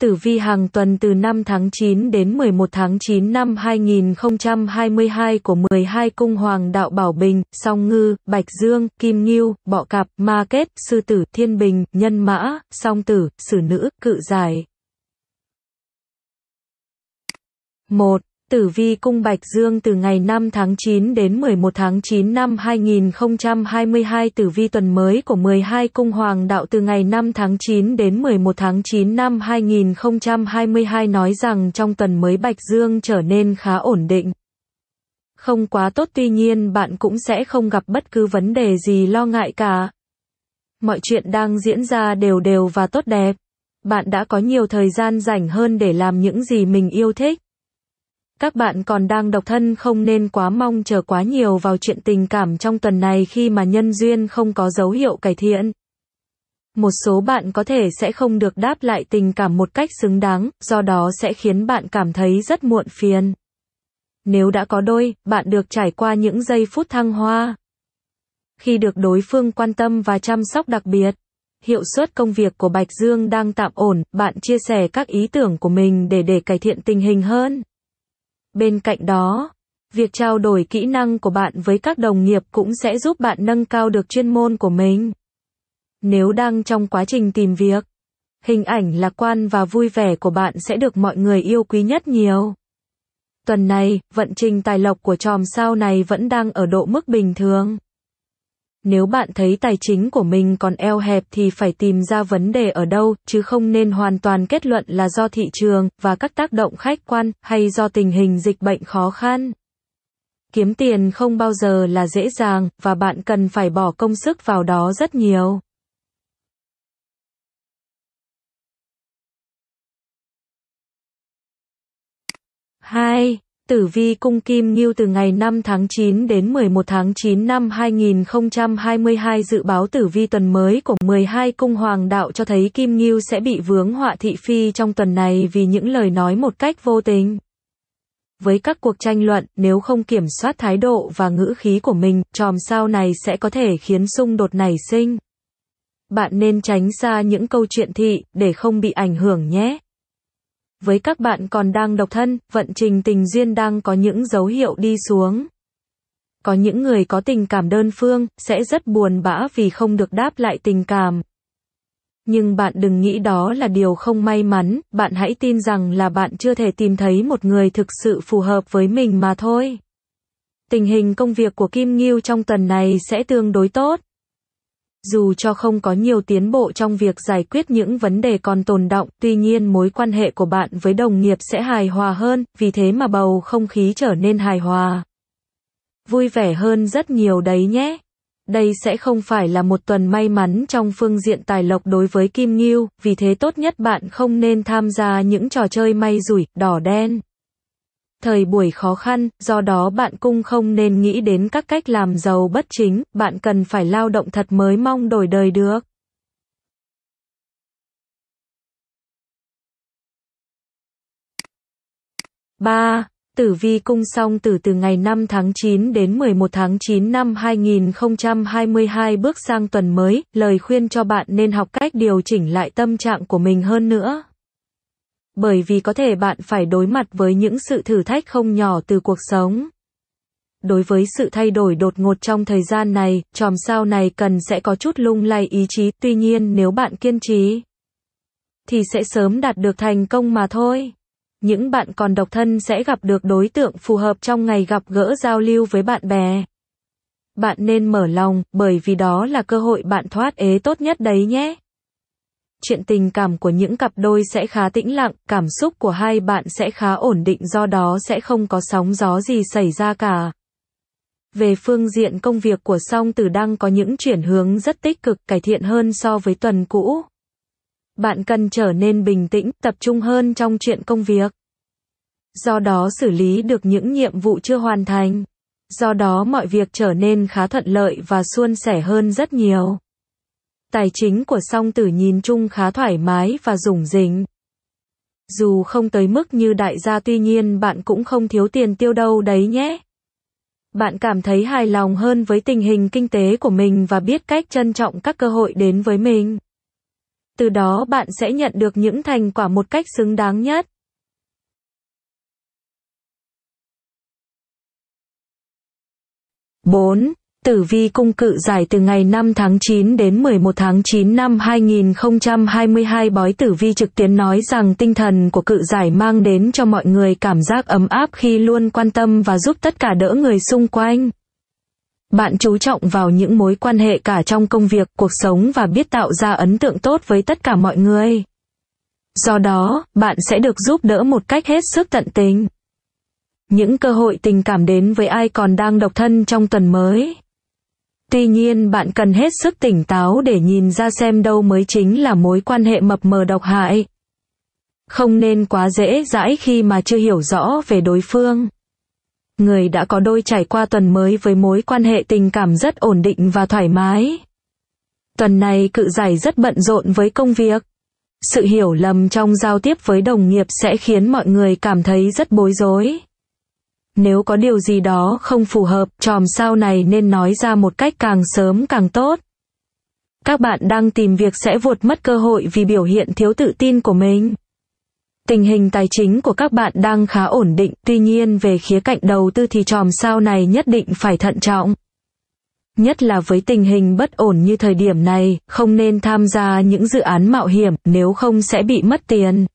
Tử vi hàng tuần từ 5 tháng 9 đến 11 tháng 9 năm 2022 của 12 cung hoàng đạo Bảo Bình, Song Ngư, Bạch Dương, Kim Ngưu, Bọ Cạp, Ma Kết, Sư Tử, Thiên Bình, Nhân Mã, Song Tử, Sử Nữ, Cự Giải. 1. Tử vi cung Bạch Dương từ ngày 5 tháng 9 đến 11 tháng 9 năm 2022 Tử vi tuần mới của 12 cung Hoàng đạo từ ngày 5 tháng 9 đến 11 tháng 9 năm 2022 nói rằng trong tuần mới Bạch Dương trở nên khá ổn định. Không quá tốt tuy nhiên bạn cũng sẽ không gặp bất cứ vấn đề gì lo ngại cả. Mọi chuyện đang diễn ra đều đều và tốt đẹp. Bạn đã có nhiều thời gian rảnh hơn để làm những gì mình yêu thích các bạn còn đang độc thân không nên quá mong chờ quá nhiều vào chuyện tình cảm trong tuần này khi mà nhân duyên không có dấu hiệu cải thiện. Một số bạn có thể sẽ không được đáp lại tình cảm một cách xứng đáng, do đó sẽ khiến bạn cảm thấy rất muộn phiền. Nếu đã có đôi, bạn được trải qua những giây phút thăng hoa. Khi được đối phương quan tâm và chăm sóc đặc biệt, hiệu suất công việc của Bạch Dương đang tạm ổn, bạn chia sẻ các ý tưởng của mình để để cải thiện tình hình hơn. Bên cạnh đó, việc trao đổi kỹ năng của bạn với các đồng nghiệp cũng sẽ giúp bạn nâng cao được chuyên môn của mình. Nếu đang trong quá trình tìm việc, hình ảnh lạc quan và vui vẻ của bạn sẽ được mọi người yêu quý nhất nhiều. Tuần này, vận trình tài lộc của chòm sao này vẫn đang ở độ mức bình thường. Nếu bạn thấy tài chính của mình còn eo hẹp thì phải tìm ra vấn đề ở đâu, chứ không nên hoàn toàn kết luận là do thị trường và các tác động khách quan hay do tình hình dịch bệnh khó khăn. Kiếm tiền không bao giờ là dễ dàng và bạn cần phải bỏ công sức vào đó rất nhiều. Hai Tử vi cung Kim Ngưu từ ngày 5 tháng 9 đến 11 tháng 9 năm 2022 dự báo tử vi tuần mới của 12 cung hoàng đạo cho thấy Kim Ngưu sẽ bị vướng họa thị phi trong tuần này vì những lời nói một cách vô tình. Với các cuộc tranh luận, nếu không kiểm soát thái độ và ngữ khí của mình, tròm sao này sẽ có thể khiến xung đột nảy sinh. Bạn nên tránh xa những câu chuyện thị để không bị ảnh hưởng nhé với các bạn còn đang độc thân, vận trình tình duyên đang có những dấu hiệu đi xuống. Có những người có tình cảm đơn phương, sẽ rất buồn bã vì không được đáp lại tình cảm. Nhưng bạn đừng nghĩ đó là điều không may mắn, bạn hãy tin rằng là bạn chưa thể tìm thấy một người thực sự phù hợp với mình mà thôi. Tình hình công việc của Kim Ngưu trong tuần này sẽ tương đối tốt. Dù cho không có nhiều tiến bộ trong việc giải quyết những vấn đề còn tồn động, tuy nhiên mối quan hệ của bạn với đồng nghiệp sẽ hài hòa hơn, vì thế mà bầu không khí trở nên hài hòa. Vui vẻ hơn rất nhiều đấy nhé. Đây sẽ không phải là một tuần may mắn trong phương diện tài lộc đối với Kim Ngưu, vì thế tốt nhất bạn không nên tham gia những trò chơi may rủi, đỏ đen thời buổi khó khăn, do đó bạn cũng không nên nghĩ đến các cách làm giàu bất chính, bạn cần phải lao động thật mới mong đổi đời được. ba Tử vi cung song tử từ ngày 5 tháng 9 đến 11 tháng 9 năm 2022 bước sang tuần mới, lời khuyên cho bạn nên học cách điều chỉnh lại tâm trạng của mình hơn nữa bởi vì có thể bạn phải đối mặt với những sự thử thách không nhỏ từ cuộc sống. Đối với sự thay đổi đột ngột trong thời gian này, chòm sao này cần sẽ có chút lung lay ý chí, tuy nhiên nếu bạn kiên trì, thì sẽ sớm đạt được thành công mà thôi. Những bạn còn độc thân sẽ gặp được đối tượng phù hợp trong ngày gặp gỡ giao lưu với bạn bè. Bạn nên mở lòng, bởi vì đó là cơ hội bạn thoát ế tốt nhất đấy nhé chuyện tình cảm của những cặp đôi sẽ khá tĩnh lặng, cảm xúc của hai bạn sẽ khá ổn định do đó sẽ không có sóng gió gì xảy ra cả. Về phương diện công việc của song tử đang có những chuyển hướng rất tích cực cải thiện hơn so với tuần cũ. Bạn cần trở nên bình tĩnh, tập trung hơn trong chuyện công việc. Do đó xử lý được những nhiệm vụ chưa hoàn thành. Do đó mọi việc trở nên khá thuận lợi và suôn sẻ hơn rất nhiều. Tài chính của song tử nhìn chung khá thoải mái và rủng rỉnh. Dù không tới mức như đại gia tuy nhiên bạn cũng không thiếu tiền tiêu đâu đấy nhé. Bạn cảm thấy hài lòng hơn với tình hình kinh tế của mình và biết cách trân trọng các cơ hội đến với mình. Từ đó bạn sẽ nhận được những thành quả một cách xứng đáng nhất. bốn Tử vi cung cự giải từ ngày 5 tháng 9 đến 11 tháng 9 năm 2022 bói tử vi trực tiến nói rằng tinh thần của cự giải mang đến cho mọi người cảm giác ấm áp khi luôn quan tâm và giúp tất cả đỡ người xung quanh. Bạn chú trọng vào những mối quan hệ cả trong công việc, cuộc sống và biết tạo ra ấn tượng tốt với tất cả mọi người. Do đó, bạn sẽ được giúp đỡ một cách hết sức tận tình. Những cơ hội tình cảm đến với ai còn đang độc thân trong tuần mới. Tuy nhiên bạn cần hết sức tỉnh táo để nhìn ra xem đâu mới chính là mối quan hệ mập mờ độc hại. Không nên quá dễ dãi khi mà chưa hiểu rõ về đối phương. Người đã có đôi trải qua tuần mới với mối quan hệ tình cảm rất ổn định và thoải mái. Tuần này cự giải rất bận rộn với công việc. Sự hiểu lầm trong giao tiếp với đồng nghiệp sẽ khiến mọi người cảm thấy rất bối rối nếu có điều gì đó không phù hợp, chòm sao này nên nói ra một cách càng sớm càng tốt. Các bạn đang tìm việc sẽ vụt mất cơ hội vì biểu hiện thiếu tự tin của mình. Tình hình tài chính của các bạn đang khá ổn định, tuy nhiên về khía cạnh đầu tư thì chòm sao này nhất định phải thận trọng. Nhất là với tình hình bất ổn như thời điểm này, không nên tham gia những dự án mạo hiểm, nếu không sẽ bị mất tiền.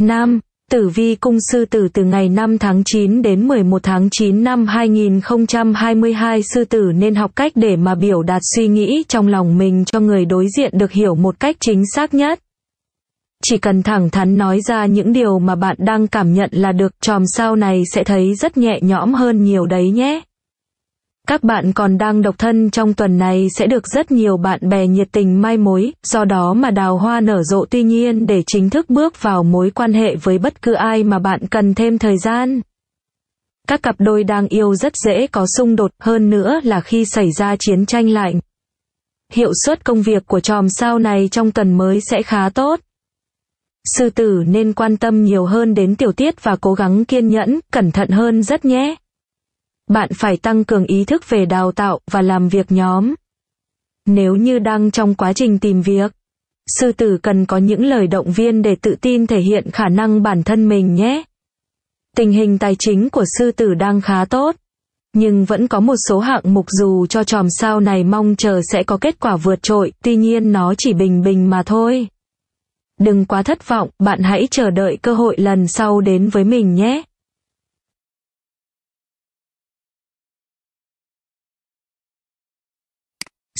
Nam, Tử Vi Cung Sư Tử từ ngày 5 tháng 9 đến 11 tháng 9 năm 2022 Sư Tử nên học cách để mà biểu đạt suy nghĩ trong lòng mình cho người đối diện được hiểu một cách chính xác nhất. Chỉ cần thẳng thắn nói ra những điều mà bạn đang cảm nhận là được tròm sao này sẽ thấy rất nhẹ nhõm hơn nhiều đấy nhé. Các bạn còn đang độc thân trong tuần này sẽ được rất nhiều bạn bè nhiệt tình mai mối, do đó mà đào hoa nở rộ tuy nhiên để chính thức bước vào mối quan hệ với bất cứ ai mà bạn cần thêm thời gian. Các cặp đôi đang yêu rất dễ có xung đột, hơn nữa là khi xảy ra chiến tranh lạnh. Hiệu suất công việc của chòm sao này trong tuần mới sẽ khá tốt. Sư tử nên quan tâm nhiều hơn đến tiểu tiết và cố gắng kiên nhẫn, cẩn thận hơn rất nhé bạn phải tăng cường ý thức về đào tạo và làm việc nhóm. Nếu như đang trong quá trình tìm việc, sư tử cần có những lời động viên để tự tin thể hiện khả năng bản thân mình nhé. Tình hình tài chính của sư tử đang khá tốt, nhưng vẫn có một số hạng mục dù cho tròm sao này mong chờ sẽ có kết quả vượt trội, tuy nhiên nó chỉ bình bình mà thôi. Đừng quá thất vọng, bạn hãy chờ đợi cơ hội lần sau đến với mình nhé.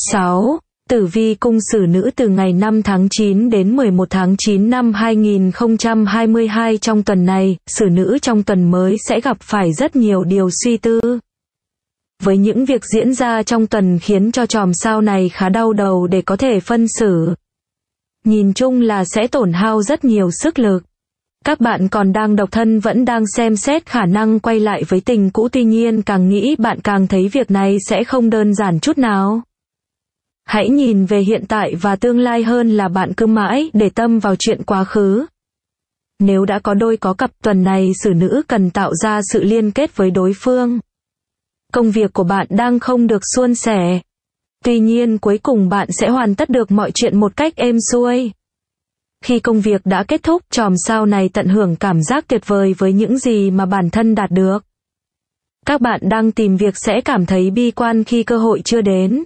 6. Tử vi cung xử nữ từ ngày 5 tháng 9 đến 11 tháng 9 năm 2022 trong tuần này, xử nữ trong tuần mới sẽ gặp phải rất nhiều điều suy tư. Với những việc diễn ra trong tuần khiến cho tròm sao này khá đau đầu để có thể phân xử. Nhìn chung là sẽ tổn hao rất nhiều sức lực. Các bạn còn đang độc thân vẫn đang xem xét khả năng quay lại với tình cũ tuy nhiên càng nghĩ bạn càng thấy việc này sẽ không đơn giản chút nào. Hãy nhìn về hiện tại và tương lai hơn là bạn cứ mãi để tâm vào chuyện quá khứ. Nếu đã có đôi có cặp tuần này xử nữ cần tạo ra sự liên kết với đối phương. Công việc của bạn đang không được suôn sẻ. Tuy nhiên cuối cùng bạn sẽ hoàn tất được mọi chuyện một cách êm xuôi. Khi công việc đã kết thúc, chòm sao này tận hưởng cảm giác tuyệt vời với những gì mà bản thân đạt được. Các bạn đang tìm việc sẽ cảm thấy bi quan khi cơ hội chưa đến.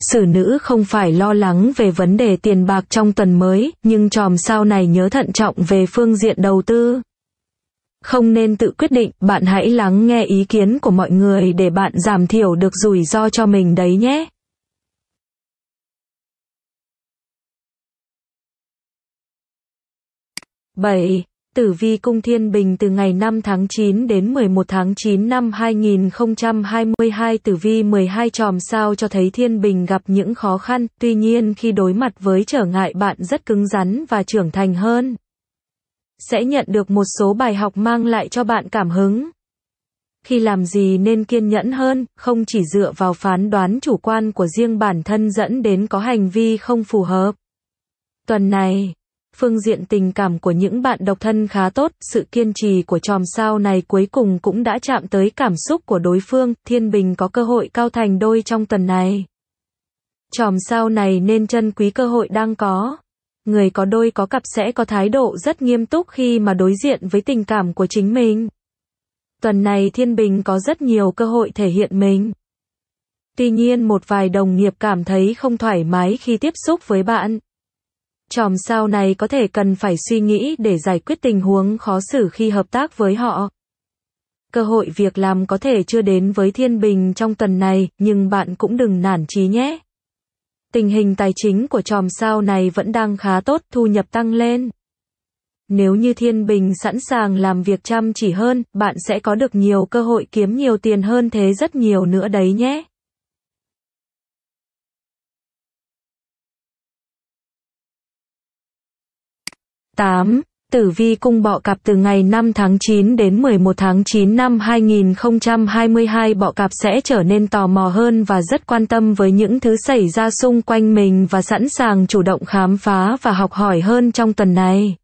Sử nữ không phải lo lắng về vấn đề tiền bạc trong tuần mới, nhưng tròm sao này nhớ thận trọng về phương diện đầu tư. Không nên tự quyết định, bạn hãy lắng nghe ý kiến của mọi người để bạn giảm thiểu được rủi ro cho mình đấy nhé. Bảy Tử Vi Cung Thiên Bình từ ngày 5 tháng 9 đến 11 tháng 9 năm 2022 Tử Vi 12 chòm sao cho thấy Thiên Bình gặp những khó khăn, tuy nhiên khi đối mặt với trở ngại bạn rất cứng rắn và trưởng thành hơn. Sẽ nhận được một số bài học mang lại cho bạn cảm hứng. Khi làm gì nên kiên nhẫn hơn, không chỉ dựa vào phán đoán chủ quan của riêng bản thân dẫn đến có hành vi không phù hợp. Tuần này Phương diện tình cảm của những bạn độc thân khá tốt, sự kiên trì của chòm sao này cuối cùng cũng đã chạm tới cảm xúc của đối phương, Thiên Bình có cơ hội cao thành đôi trong tuần này. Chòm sao này nên chân quý cơ hội đang có. Người có đôi có cặp sẽ có thái độ rất nghiêm túc khi mà đối diện với tình cảm của chính mình. Tuần này Thiên Bình có rất nhiều cơ hội thể hiện mình. Tuy nhiên một vài đồng nghiệp cảm thấy không thoải mái khi tiếp xúc với bạn. Chòm sao này có thể cần phải suy nghĩ để giải quyết tình huống khó xử khi hợp tác với họ. Cơ hội việc làm có thể chưa đến với Thiên Bình trong tuần này, nhưng bạn cũng đừng nản chí nhé. Tình hình tài chính của chòm sao này vẫn đang khá tốt, thu nhập tăng lên. Nếu như Thiên Bình sẵn sàng làm việc chăm chỉ hơn, bạn sẽ có được nhiều cơ hội kiếm nhiều tiền hơn thế rất nhiều nữa đấy nhé. 8. Tử vi cung bọ cạp từ ngày 5 tháng 9 đến 11 tháng 9 năm 2022 bọ cạp sẽ trở nên tò mò hơn và rất quan tâm với những thứ xảy ra xung quanh mình và sẵn sàng chủ động khám phá và học hỏi hơn trong tuần này.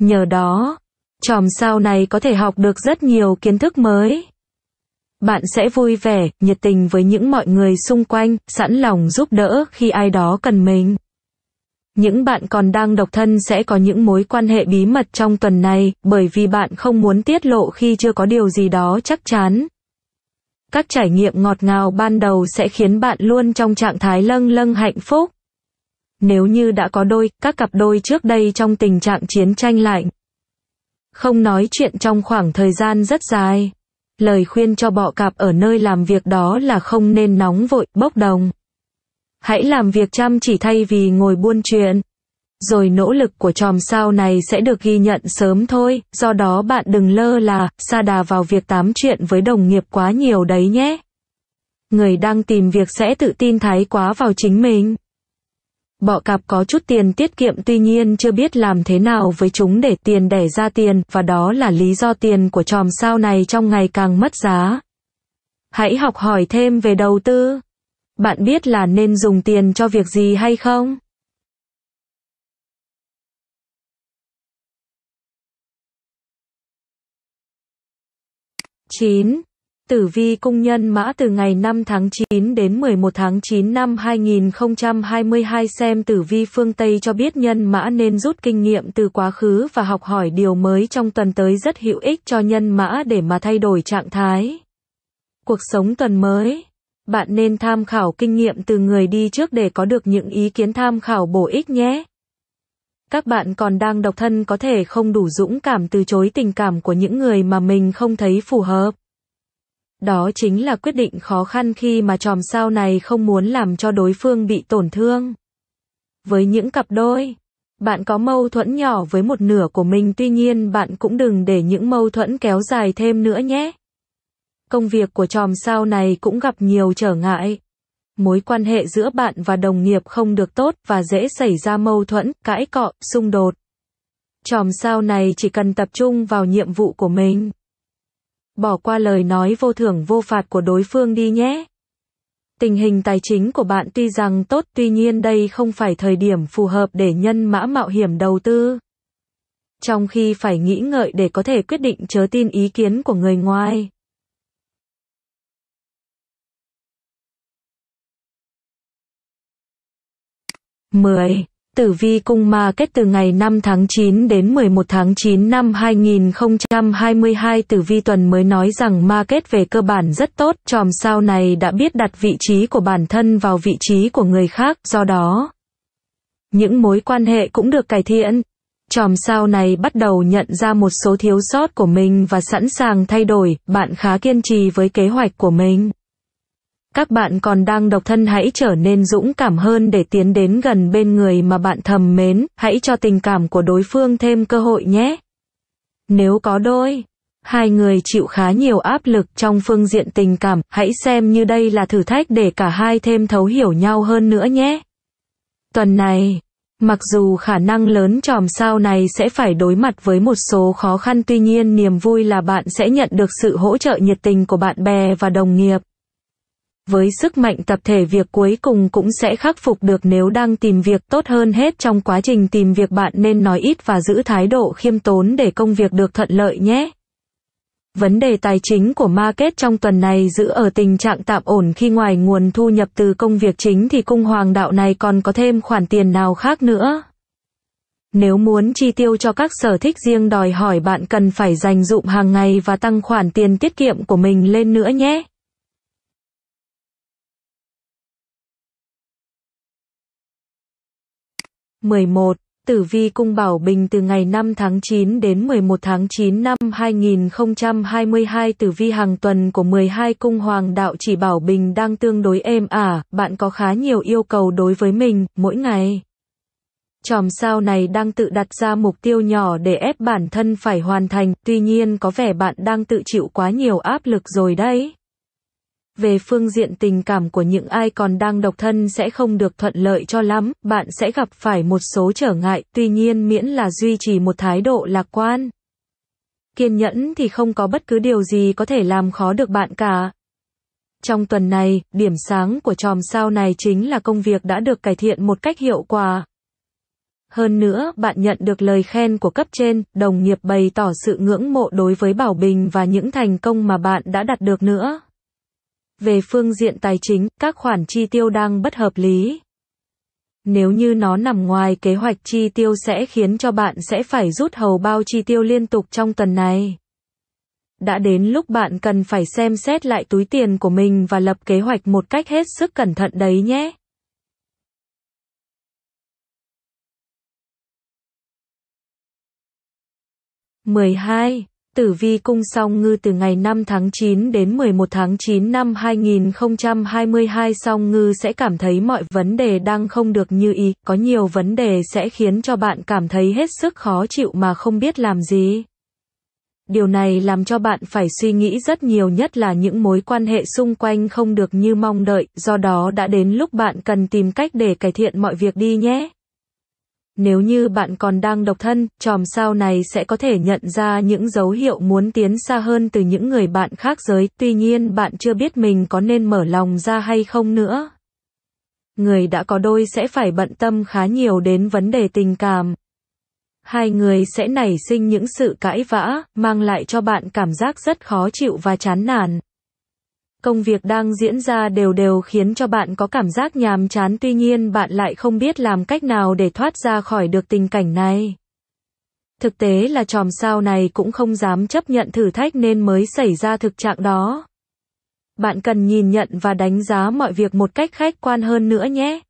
Nhờ đó, chòm sao này có thể học được rất nhiều kiến thức mới. Bạn sẽ vui vẻ, nhiệt tình với những mọi người xung quanh, sẵn lòng giúp đỡ khi ai đó cần mình. Những bạn còn đang độc thân sẽ có những mối quan hệ bí mật trong tuần này, bởi vì bạn không muốn tiết lộ khi chưa có điều gì đó chắc chắn. Các trải nghiệm ngọt ngào ban đầu sẽ khiến bạn luôn trong trạng thái lâng lâng hạnh phúc. Nếu như đã có đôi, các cặp đôi trước đây trong tình trạng chiến tranh lạnh. Không nói chuyện trong khoảng thời gian rất dài. Lời khuyên cho bọ cạp ở nơi làm việc đó là không nên nóng vội, bốc đồng. Hãy làm việc chăm chỉ thay vì ngồi buôn chuyện. Rồi nỗ lực của chòm sao này sẽ được ghi nhận sớm thôi, do đó bạn đừng lơ là, xa đà vào việc tám chuyện với đồng nghiệp quá nhiều đấy nhé. Người đang tìm việc sẽ tự tin thái quá vào chính mình. Bọ cạp có chút tiền tiết kiệm tuy nhiên chưa biết làm thế nào với chúng để tiền đẻ ra tiền, và đó là lý do tiền của chòm sao này trong ngày càng mất giá. Hãy học hỏi thêm về đầu tư. Bạn biết là nên dùng tiền cho việc gì hay không? chín Tử vi cung nhân mã từ ngày 5 tháng 9 đến 11 tháng 9 năm 2022 xem tử vi phương Tây cho biết nhân mã nên rút kinh nghiệm từ quá khứ và học hỏi điều mới trong tuần tới rất hữu ích cho nhân mã để mà thay đổi trạng thái. Cuộc sống tuần mới bạn nên tham khảo kinh nghiệm từ người đi trước để có được những ý kiến tham khảo bổ ích nhé. Các bạn còn đang độc thân có thể không đủ dũng cảm từ chối tình cảm của những người mà mình không thấy phù hợp. Đó chính là quyết định khó khăn khi mà chòm sao này không muốn làm cho đối phương bị tổn thương. Với những cặp đôi, bạn có mâu thuẫn nhỏ với một nửa của mình tuy nhiên bạn cũng đừng để những mâu thuẫn kéo dài thêm nữa nhé công việc của chòm sao này cũng gặp nhiều trở ngại. Mối quan hệ giữa bạn và đồng nghiệp không được tốt và dễ xảy ra mâu thuẫn, cãi cọ, xung đột. Chòm sao này chỉ cần tập trung vào nhiệm vụ của mình. Bỏ qua lời nói vô thưởng vô phạt của đối phương đi nhé. Tình hình tài chính của bạn tuy rằng tốt tuy nhiên đây không phải thời điểm phù hợp để nhân mã mạo hiểm đầu tư. Trong khi phải nghĩ ngợi để có thể quyết định chớ tin ý kiến của người ngoài. 10. Tử vi cung ma kết từ ngày 5 tháng 9 đến 11 tháng 9 năm 2022 tử vi tuần mới nói rằng ma kết về cơ bản rất tốt, Chòm sao này đã biết đặt vị trí của bản thân vào vị trí của người khác, do đó những mối quan hệ cũng được cải thiện. Chòm sao này bắt đầu nhận ra một số thiếu sót của mình và sẵn sàng thay đổi, bạn khá kiên trì với kế hoạch của mình. Các bạn còn đang độc thân hãy trở nên dũng cảm hơn để tiến đến gần bên người mà bạn thầm mến, hãy cho tình cảm của đối phương thêm cơ hội nhé. Nếu có đôi, hai người chịu khá nhiều áp lực trong phương diện tình cảm, hãy xem như đây là thử thách để cả hai thêm thấu hiểu nhau hơn nữa nhé. Tuần này, mặc dù khả năng lớn chòm sao này sẽ phải đối mặt với một số khó khăn tuy nhiên niềm vui là bạn sẽ nhận được sự hỗ trợ nhiệt tình của bạn bè và đồng nghiệp với sức mạnh tập thể việc cuối cùng cũng sẽ khắc phục được nếu đang tìm việc tốt hơn hết trong quá trình tìm việc bạn nên nói ít và giữ thái độ khiêm tốn để công việc được thuận lợi nhé. Vấn đề tài chính của market trong tuần này giữ ở tình trạng tạm ổn khi ngoài nguồn thu nhập từ công việc chính thì cung hoàng đạo này còn có thêm khoản tiền nào khác nữa. Nếu muốn chi tiêu cho các sở thích riêng đòi hỏi bạn cần phải dành dụm hàng ngày và tăng khoản tiền tiết kiệm của mình lên nữa nhé. 11. Tử vi cung Bảo Bình từ ngày 5 tháng 9 đến 11 tháng 9 năm 2022 tử vi hàng tuần của 12 cung hoàng đạo chỉ Bảo Bình đang tương đối êm ả, bạn có khá nhiều yêu cầu đối với mình, mỗi ngày. Chòm sao này đang tự đặt ra mục tiêu nhỏ để ép bản thân phải hoàn thành, tuy nhiên có vẻ bạn đang tự chịu quá nhiều áp lực rồi đấy về phương diện tình cảm của những ai còn đang độc thân sẽ không được thuận lợi cho lắm, bạn sẽ gặp phải một số trở ngại, tuy nhiên miễn là duy trì một thái độ lạc quan. Kiên nhẫn thì không có bất cứ điều gì có thể làm khó được bạn cả. Trong tuần này, điểm sáng của tròm sao này chính là công việc đã được cải thiện một cách hiệu quả. Hơn nữa, bạn nhận được lời khen của cấp trên, đồng nghiệp bày tỏ sự ngưỡng mộ đối với Bảo Bình và những thành công mà bạn đã đạt được nữa. Về phương diện tài chính, các khoản chi tiêu đang bất hợp lý. Nếu như nó nằm ngoài kế hoạch chi tiêu sẽ khiến cho bạn sẽ phải rút hầu bao chi tiêu liên tục trong tuần này. Đã đến lúc bạn cần phải xem xét lại túi tiền của mình và lập kế hoạch một cách hết sức cẩn thận đấy nhé. mười hai Tử Vi Cung Song Ngư từ ngày 5 tháng 9 đến 11 tháng 9 năm 2022 Song Ngư sẽ cảm thấy mọi vấn đề đang không được như ý, có nhiều vấn đề sẽ khiến cho bạn cảm thấy hết sức khó chịu mà không biết làm gì. Điều này làm cho bạn phải suy nghĩ rất nhiều nhất là những mối quan hệ xung quanh không được như mong đợi, do đó đã đến lúc bạn cần tìm cách để cải thiện mọi việc đi nhé. Nếu như bạn còn đang độc thân, chòm sao này sẽ có thể nhận ra những dấu hiệu muốn tiến xa hơn từ những người bạn khác giới, tuy nhiên bạn chưa biết mình có nên mở lòng ra hay không nữa. Người đã có đôi sẽ phải bận tâm khá nhiều đến vấn đề tình cảm. Hai người sẽ nảy sinh những sự cãi vã, mang lại cho bạn cảm giác rất khó chịu và chán nản công việc đang diễn ra đều đều khiến cho bạn có cảm giác nhàm chán tuy nhiên bạn lại không biết làm cách nào để thoát ra khỏi được tình cảnh này. Thực tế là chòm sao này cũng không dám chấp nhận thử thách nên mới xảy ra thực trạng đó. Bạn cần nhìn nhận và đánh giá mọi việc một cách khách quan hơn nữa nhé.